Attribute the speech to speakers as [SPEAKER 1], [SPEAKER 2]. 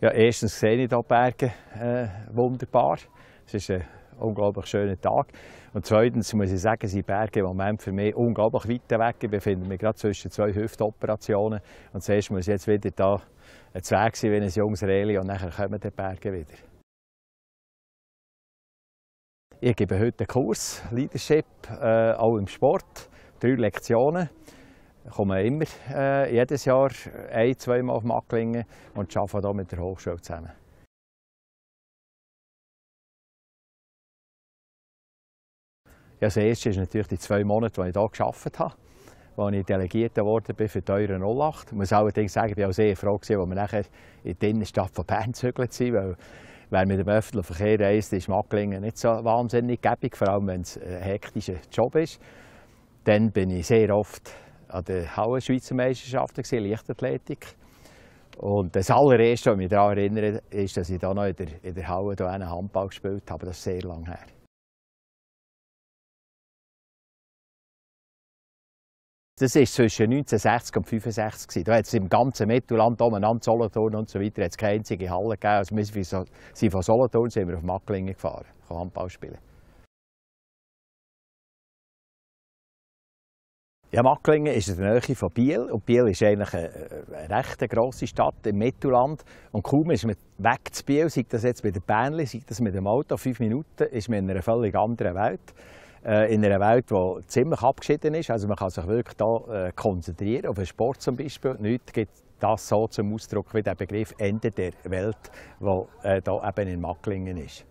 [SPEAKER 1] Ja, erstens sehe ich hier die Berge äh, wunderbar. Es ist ein unglaublich schöner Tag. Und zweitens muss ich sagen, sind Berge im Moment für mich unglaublich weit weg. Ich befinde mich gerade zwischen zwei Hüftoperationen. Und zuerst muss ich jetzt wieder da ein Zweig sein, wie ein junges Reli, und dann kommen die Berge wieder. Ich gebe heute einen Kurs, Leadership, äh, auch im Sport, drei Lektionen kommen immer äh, jedes Jahr ein-, zweimal auf Macklingen und arbeiten hier mit der Hochschule zusammen.
[SPEAKER 2] Ja, das erste ist natürlich
[SPEAKER 1] die zwei Monate, die ich hier gearbeitet habe, als ich delegiert geworden bin für die Euro 08. Ich muss allerdings sagen, ich war auch sehr froh, als wir nachher in die Innenstadt von Bern gezögert sind, weil wer mit dem öffentlichen Verkehr reist, ist Macklingen nicht so wahnsinnig gäbig, vor allem wenn es ein äh, hektischer Job ist. Dann bin ich sehr oft an der hauen Hallenschweizer Meisterschaften, Leichtathletik. Und das allererste, was mich daran erinnert, ist, dass ich da noch in der, in der Halle hier einen Handball gespielt habe. das ist sehr lange her. Das war zwischen 1960 und 1965. im ganzen Mittelland, umeinander, Solothurn und so weiter, keine einzige Halle gegeben. Also wir sind von Solothurn sind wir auf Macklingen gefahren, Handball spielen. Ja, Macklingen ist in der Nähe von Biel und Biel ist eigentlich eine, äh, eine recht grosse Stadt im Mittelland und kaum ist man weg zu Biel, sei das jetzt mit der Bähnli, sei das mit dem Auto, fünf Minuten, ist man in einer völlig anderen Welt. Äh, in einer Welt, die ziemlich abgeschieden ist, also man kann sich wirklich da äh, konzentrieren, auf den Sport zum Beispiel, nichts gibt das so zum Ausdruck wie der Begriff Ende der Welt, der äh, eben in
[SPEAKER 2] Macklingen ist.